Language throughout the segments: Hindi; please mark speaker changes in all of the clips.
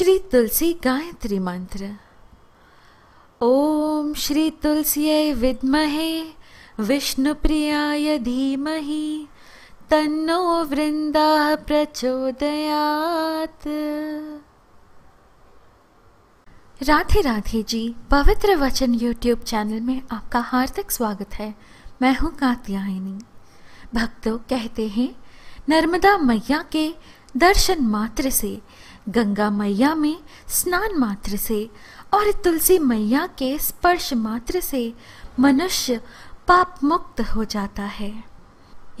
Speaker 1: श्री तुलसी गायत्री मंत्र ओम श्री तुलसी विद्महे विष्णु प्रियाय धीमहि तन्नो वृंदा प्रचोदयात राधे राधे जी पवित्र वचन यूट्यूब चैनल में आपका हार्दिक स्वागत है मैं हूँ कात्यायनी भक्तों कहते हैं नर्मदा मैया के दर्शन मात्र से गंगा मैया में स्नान मात्र से और तुलसी मैया के स्पर्श मात्र से मनुष्य पाप मुक्त हो जाता है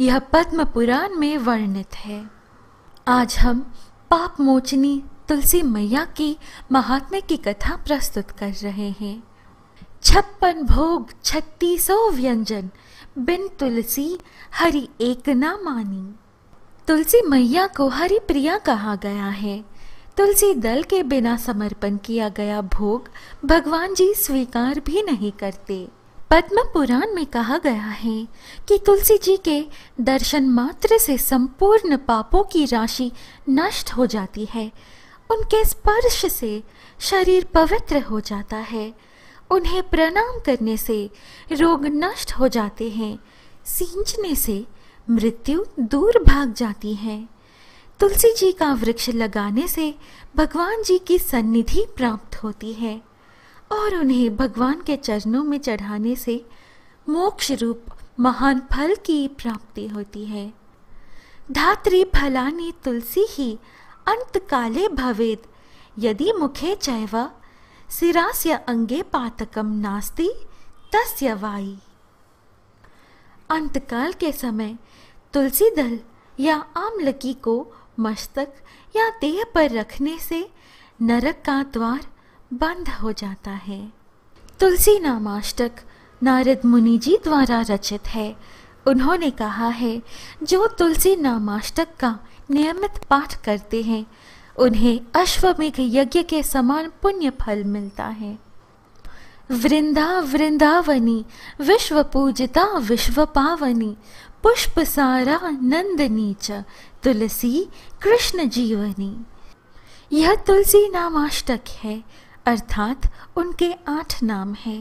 Speaker 1: यह पद्म पुराण में वर्णित है आज हम पाप मोचनी तुलसी मैया की महात्म्य की कथा प्रस्तुत कर रहे हैं छप्पन भोग छत्तीसों व्यंजन बिन तुलसी हरि एक ना मानी तुलसी मैया को हरि प्रिया कहा गया है तुलसी दल के बिना समर्पण किया गया भोग भगवान जी स्वीकार भी नहीं करते पद्म पुराण में कहा गया है कि तुलसी जी के दर्शन मात्र से संपूर्ण पापों की राशि नष्ट हो जाती है उनके स्पर्श से शरीर पवित्र हो जाता है उन्हें प्रणाम करने से रोग नष्ट हो जाते हैं सींचने से मृत्यु दूर भाग जाती है तुलसी जी का वृक्ष लगाने से भगवान जी की सन्निधि प्राप्त होती है और उन्हें भगवान के चरणों में चढ़ाने से मोक्ष रूप महान फल की प्राप्ति होती है धात्री फलानी तुलसी ही अंत काले भवेद यदि मुखे चैव सिरास्य अंगे पातकम नास्ति तस्य वाई अंतकाल के समय तुलसी दल या आमलकी को मस्तक या देह पर रखने से नरक का द्वार बंद हो जाता है तुलसी नामाष्टक नारद मुनि जी द्वारा रचित है उन्होंने कहा है जो तुलसी नामाष्टक का नियमित पाठ करते हैं उन्हें अश्वमेघ यज्ञ के समान पुण्य फल मिलता है वृंदा वृंदावनी विश्व पूजिता विश्व पावनी पुष्प सारा नंदनी च तुलसी कृष्ण जीवनी यह तुलसी नामाष्टक है अर्थात उनके आठ नाम है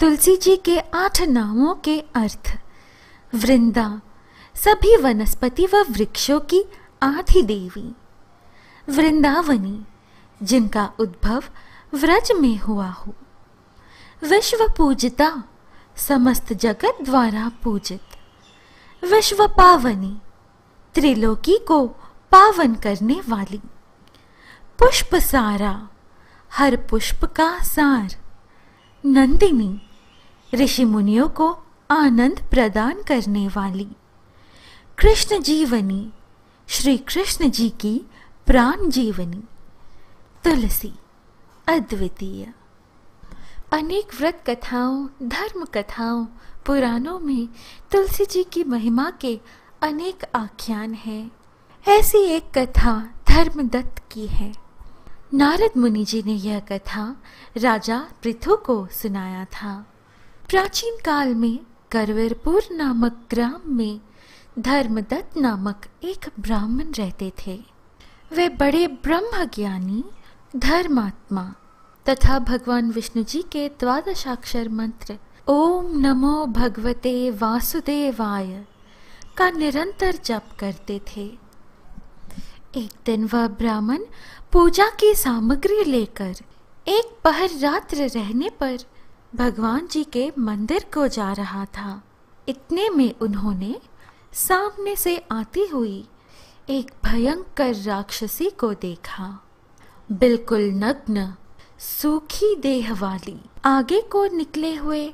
Speaker 1: तुलसी जी के आठ नामों के अर्थ वृंदा सभी वनस्पति व वृक्षों की आधी देवी वृंदावनी जिनका उद्भव व्रज में हुआ हो विश्व पूजिता समस्त जगत द्वारा पूजित विश्व पावनी त्रिलोकी को पावन करने वाली पुष्प सारा हर पुष्प का सार नंदिनी ऋषि मुनियों को आनंद प्रदान करने वाली कृष्ण जीवनी श्री कृष्ण जी की प्राण जीवनी तुलसी अद्वितीय अनेक व्रत कथाओं धर्म कथाओं पुराणों में तुलसी जी की महिमा के अनेक आख्यान हैं ऐसी एक कथा धर्मदत्त की है नारद मुनि जी ने यह कथा राजा पृथु को सुनाया था प्राचीन काल में करवरपुर नामक ग्राम में धर्मदत्त नामक एक ब्राह्मण रहते थे वे बड़े ब्रह्म ज्ञानी धर्मात्मा तथा भगवान विष्णु जी के द्वादशाक्षर मंत्र ओम नमो भगवते वासुदेवाय का निरंतर जप करते थे एक दिन वह ब्राह्मण पूजा की सामग्री लेकर एक पहर रात्र रहने पर भगवान जी के मंदिर को जा रहा था इतने में उन्होंने सामने से आती हुई एक भयंकर राक्षसी को देखा बिल्कुल नग्न सूखी देह वाली आगे को निकले हुए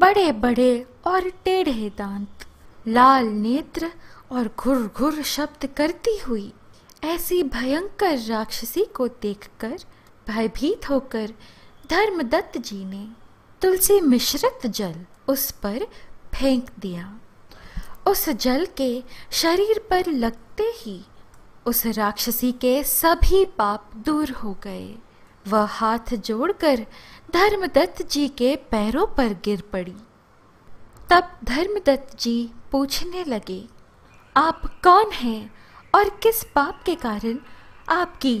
Speaker 1: बड़े बड़े और टेढ़े दांत लाल नेत्र और घुर घुर शब्द करती हुई ऐसी भयंकर राक्षसी को देखकर भयभीत होकर धर्मदत्त जी ने तुलसी मिश्रित जल उस पर फेंक दिया उस जल के शरीर पर लगते ही उस राक्षसी के सभी पाप दूर हो गए वह हाथ जोड़कर धर्मदत्त जी के पैरों पर गिर पड़ी तब धर्मदत्त जी पूछने लगे आप कौन हैं और किस पाप के कारण आपकी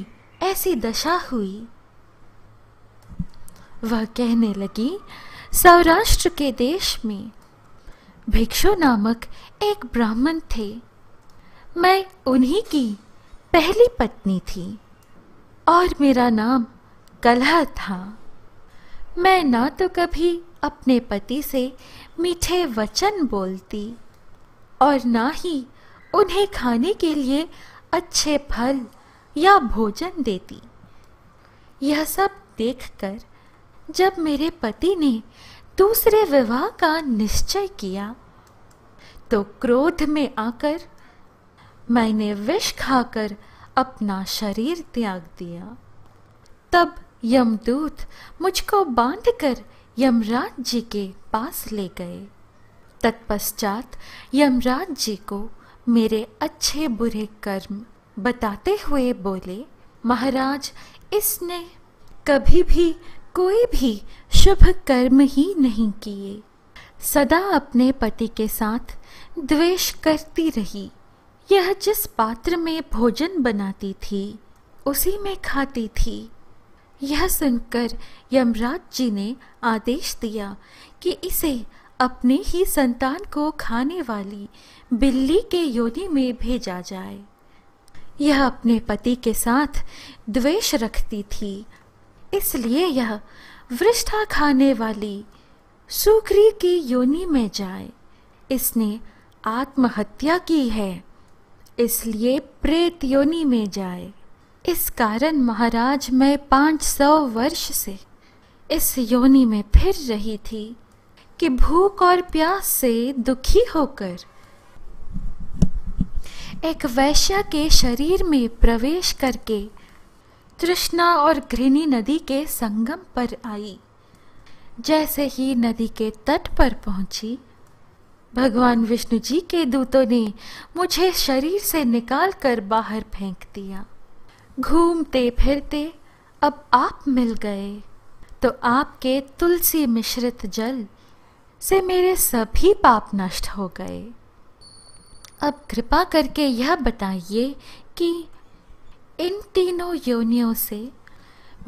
Speaker 1: ऐसी दशा हुई वह कहने लगी सौराष्ट्र के देश में भिक्षु नामक एक ब्राह्मण थे मैं उन्हीं की पहली पत्नी थी और मेरा नाम कलह था मैं ना तो कभी अपने पति से मीठे वचन बोलती और ना ही उन्हें खाने के लिए अच्छे फल या भोजन देती यह सब देखकर जब मेरे पति ने दूसरे विवाह का निश्चय किया तो क्रोध में आकर मैंने विष खाकर अपना शरीर त्याग दिया तब यमदूत मुझको बांधकर यमराज जी के पास ले गए तत्पश्चात यमराज जी को मेरे अच्छे बुरे कर्म बताते हुए बोले महाराज इसने कभी भी कोई भी शुभ कर्म ही नहीं किए सदा अपने पति के साथ द्वेष करती रही यह जिस पात्र में भोजन बनाती थी उसी में खाती थी यह सुनकर यमराज जी ने आदेश दिया कि इसे अपने ही संतान को खाने वाली बिल्ली के योनि में भेजा जाए यह अपने पति के साथ द्वेष रखती थी इसलिए यह वृष्ठा खाने वाली सुग्री की योनि में जाए इसने आत्महत्या की है इसलिए प्रेत योनि में जाए इस कारण महाराज मैं पाँच सौ वर्ष से इस योनि में फिर रही थी कि भूख और प्यास से दुखी होकर एक वैश्य के शरीर में प्रवेश करके तृष्णा और घृणी नदी के संगम पर आई जैसे ही नदी के तट पर पहुंची भगवान विष्णु जी के दूतों ने मुझे शरीर से निकाल कर बाहर फेंक दिया घूमते फिरते अब आप मिल गए तो आपके तुलसी मिश्रित जल से मेरे सभी पाप नष्ट हो गए अब कृपा करके यह बताइए कि इन तीनों योनियों से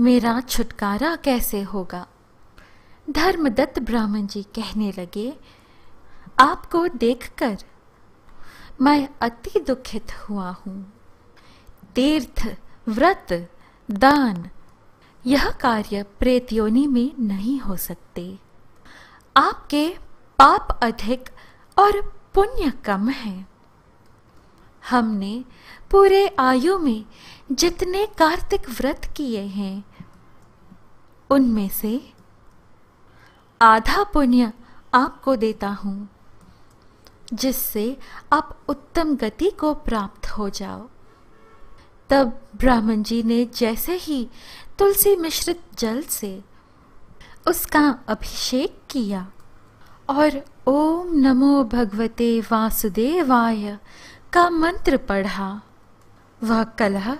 Speaker 1: मेरा छुटकारा कैसे होगा धर्मदत्त ब्राह्मण जी कहने लगे आपको देखकर मैं अति दुखित हुआ हूँ तीर्थ व्रत दान यह कार्य प्रेत योनि में नहीं हो सकते आपके पाप अधिक और पुण्य कम है हमने पूरे आयु में जितने कार्तिक व्रत किए हैं उनमें से आधा पुण्य आपको देता हूं जिससे आप उत्तम गति को प्राप्त हो जाओ तब ब्राह्मण जी ने जैसे ही तुलसी मिश्रित जल से उसका अभिषेक किया और ओम नमो भगवते वासुदेवाय का मंत्र पढ़ा वह कलह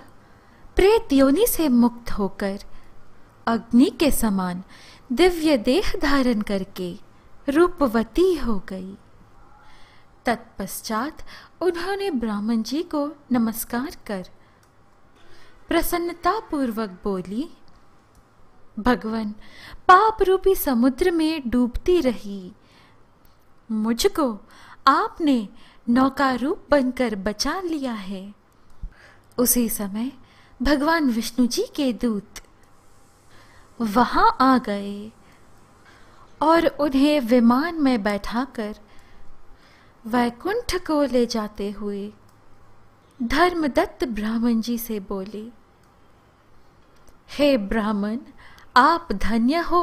Speaker 1: प्रेत योनि से मुक्त होकर अग्नि के समान दिव्य देह धारण करके रूपवती हो गई तत्पश्चात उन्होंने ब्राह्मण जी को नमस्कार कर प्रसन्नतापूर्वक बोली भगवान पाप रूपी समुद्र में डूबती रही मुझको आपने नौका रूप बनकर बचा लिया है उसी समय भगवान विष्णु जी के दूत वहां आ गए और उन्हें विमान में बैठाकर वैकुंठ को ले जाते हुए धर्मदत्त ब्राह्मण जी से बोली हे ब्राह्मण आप धन्य हो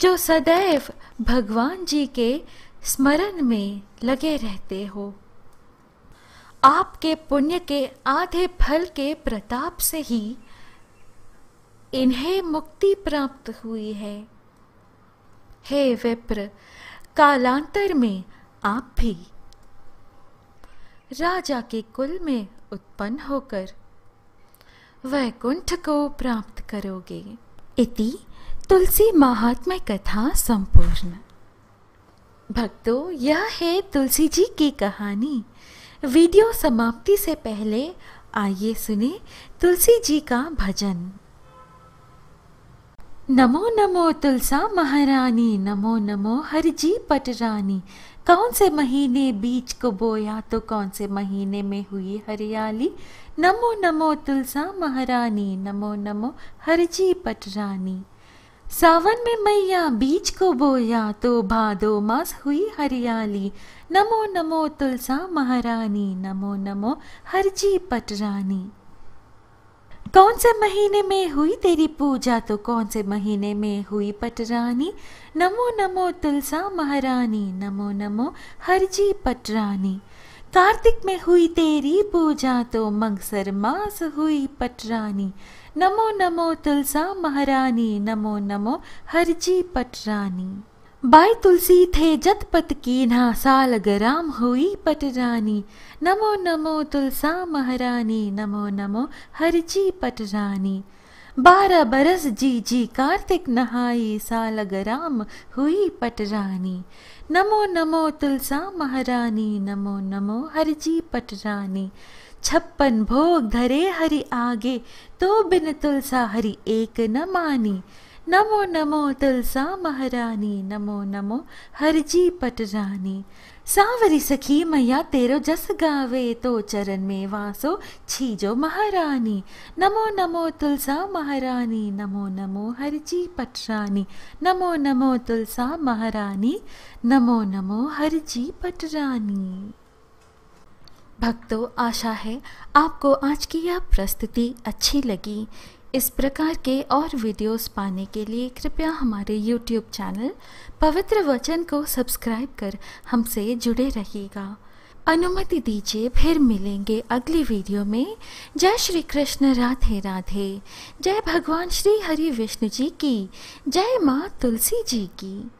Speaker 1: जो सदैव भगवान जी के स्मरण में लगे रहते हो आपके पुण्य के आधे फल के प्रताप से ही इन्हें मुक्ति प्राप्त हुई है हे विप्र कालांतर में आप भी राजा के कुल में उत्पन्न होकर वैकुंठ को प्राप्त करोगे इति तुलसी महात्म्य कथा संपूर्ण भक्तों यह है तुलसी जी की कहानी वीडियो समाप्ति से पहले आइए सुने तुलसी जी का भजन नमो नमो तुलसा महारानी नमो नमो हरजी पटरानी कौन से महीने बीच को बोया तो कौन से महीने में हुई हरियाली नमो नमो तुलसा महारानी नमो नमो हरजी पटरानी सावन में मैया बीज को बोया तो भादो मास हुई हरियाली नमो नमो तुलसा महारानी नमो नमो हरजी पटरानी कौन से महीने में हुई तेरी पूजा तो कौन से महीने में हुई पटरानी नमो नमो तुलसा महारानी नमो नमो हरजी पटरानी कार्तिक में हुई तेरी पूजा तो मंगसर मास हुई पटरानी नमो नमो तुलसा महारानी नमो नमो हरजी पटरानी बाई तुलसी थे जत पत की ना सालग राम हुई पटरानी नमो नमो तुलसा महारानी नमो नमो हरजी पटरानी बारह बरस जी जी कार्तिक नहाई सालग राम हुई पटरानी नमो नमो तुलसा महारानी नमो नमो हरजी पटरानी छप्पन भोग धरे हरि आगे तो बिन तुलसा हरि एक न मानी नमो नमो तुलसा महारानी नमो नमो हरजी पटरानी सावरी सखी मैया तेरो जस गावे तो चरण में वासो छीजो महारानी नमो नमो तुलसा महारानी नमो नमो हरजी पटरानी नमो नमो तुलसा महारानी नमो नमो हरजी पटरानी भक्तों आशा है आपको आज की यह प्रस्तुति अच्छी लगी इस प्रकार के और वीडियोस पाने के लिए कृपया हमारे YouTube चैनल पवित्र वचन को सब्सक्राइब कर हमसे जुड़े रहिएगा अनुमति दीजिए फिर मिलेंगे अगली वीडियो में जय श्री कृष्ण राधे राधे जय भगवान श्री हरि विष्णु जी की जय माँ तुलसी जी की